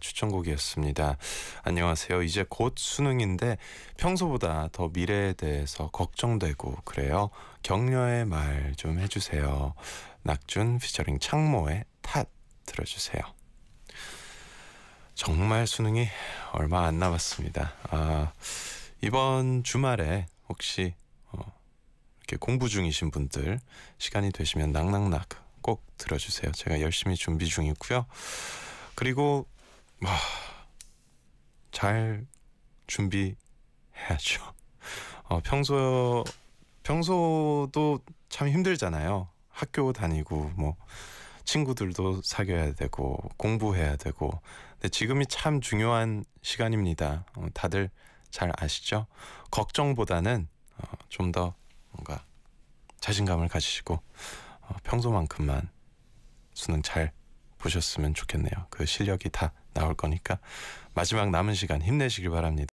추천곡이었습니다. 안녕하세요. 이제 곧 수능인데 평소보다 더 미래에 대해서 걱정되고 그래요. 격려의 말 좀 해주세요. 낙준 피처링 창모의 탓 들어주세요. 정말 수능이 얼마 안 남았습니다. 아, 이번 주말에 혹시 어, 이렇게 공부 중이신 분들 시간이 되시면 낙낙낙 꼭 들어주세요. 제가 열심히 준비 중이고요. 그리고 와, 잘 준비해야죠. 어, 평소 평소도 참 힘들잖아요. 학교 다니고 뭐 친구들도 사귀어야 되고 공부해야 되고. 근데 지금이 참 중요한 시간입니다. 어, 다들 잘 아시죠? 걱정보다는 어, 좀더 뭔가 자신감을 가지시고 어, 평소만큼만 수능 잘 보셨으면 좋겠네요. 그 실력이 다 나올 거니까 마지막 남은 시간 힘내시길 바랍니다.